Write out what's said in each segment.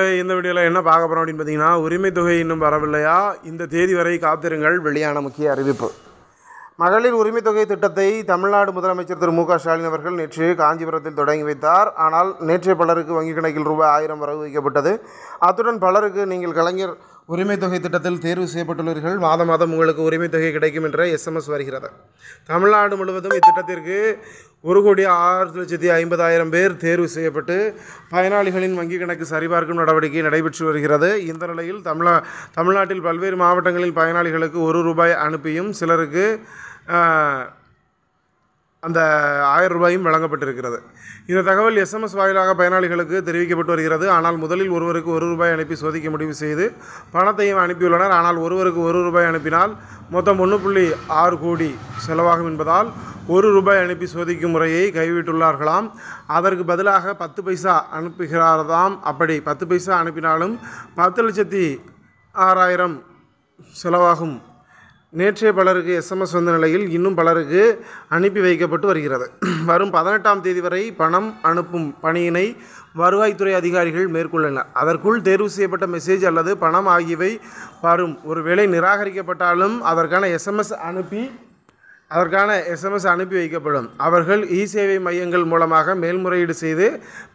இப்போ இந்த வீடியோவில் என்ன பார்க்க போகிறோம் அப்படின்னு பார்த்தீங்கன்னா உரிமை தொகை இன்னும் வரவில்லையா இந்த தேதி வரை காத்திருங்கள் வெளியான முக்கிய அறிவிப்பு மகளிர் உரிமை தொகை திட்டத்தை தமிழ்நாடு முதலமைச்சர் திரு மு ஸ்டாலின் அவர்கள் நேற்று காஞ்சிபுரத்தில் தொடங்கி வைத்தார் ஆனால் நேற்று பலருக்கு வங்கிக் கணக்கில் ரூபாய் ஆயிரம் வரவு வைக்கப்பட்டது அத்துடன் பலருக்கு நீங்கள் கலைஞர் உரிமை தொகை திட்டத்தில் தேர்வு செய்யப்பட்டுள்ளவர்கள் மாதம் மாதம் உங்களுக்கு உரிமை தொகை கிடைக்கும் என்ற எஸ்எம்எஸ் வருகிறது தமிழ்நாடு முழுவதும் இத்திட்டத்திற்கு ஒரு கோடி ஆறு லட்சத்தி ஐம்பதாயிரம் பேர் தேர்வு செய்யப்பட்டு பயனாளிகளின் வங்கி கணக்கு சரிபார்க்கும் நடவடிக்கை நடைபெற்று வருகிறது இந்த நிலையில் தமிழா தமிழ்நாட்டில் பல்வேறு மாவட்டங்களில் பயனாளிகளுக்கு ஒரு ரூபாய் அனுப்பியும் சிலருக்கு அந்த ஆயிரம் ரூபாயும் வழங்கப்பட்டிருக்கிறது இந்த தகவல் எஸ்எம்எஸ் வாயிலாக பயனாளிகளுக்கு தெரிவிக்கப்பட்டு வருகிறது ஆனால் முதலில் ஒருவருக்கு ஒரு ரூபாய் அனுப்பி சோதிக்க முடிவு செய்து பணத்தையும் அனுப்பியுள்ளனர் ஆனால் ஒருவருக்கு ஒரு ரூபாய் அனுப்பினால் மொத்தம் ஒன்று புள்ளி ஆறு கோடி செலவாகும் என்பதால் ஒரு ரூபாய் அனுப்பி சோதிக்கும் முறையை கைவிட்டுள்ளார்களாம் அதற்கு பதிலாக பத்து பைசா அனுப்புகிறார்தாம் அப்படி பத்து பைசா அனுப்பினாலும் பத்து லட்சத்தி ஆறாயிரம் செலவாகும் நேற்றே பலருக்கு எஸ்எம்எஸ் வந்த நிலையில் இன்னும் பலருக்கு அனுப்பி வைக்கப்பட்டு வருகிறது வரும் பதினெட்டாம் தேதி வரை பணம் அனுப்பும் பணியினை வருவாய்த்துறை அதிகாரிகள் மேற்கொள்ளனர் அதற்குள் தேர்வு செய்யப்பட்ட மெசேஜ் அல்லது பணம் ஆகியவை வரும் ஒருவேளை நிராகரிக்கப்பட்டாலும் அதற்கான எஸ்எம்எஸ் அனுப்பி அதற்கான எஸ்எம்எஸ் அனுப்பி வைக்கப்படும் அவர்கள் இ சேவை மையங்கள் மூலமாக மேல்முறையீடு செய்து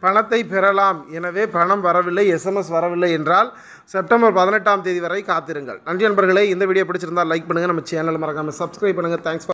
பணத்தை பெறலாம் எனவே பணம் வரவில்லை எஸ்எம்எஸ் வரவில்லை என்றால் செப்டம்பர் பதினெட்டாம் தேதி வரை காத்திருங்கள் நன்றி நண்பர்களே இந்த வீடியோ பிடிச்சிருந்தால் லைக் பண்ணுங்கள் நம்ம சேனல் மறக்காமல் சப்ஸ்கிரைப் பண்ணுங்கள் தேங்க்ஸ்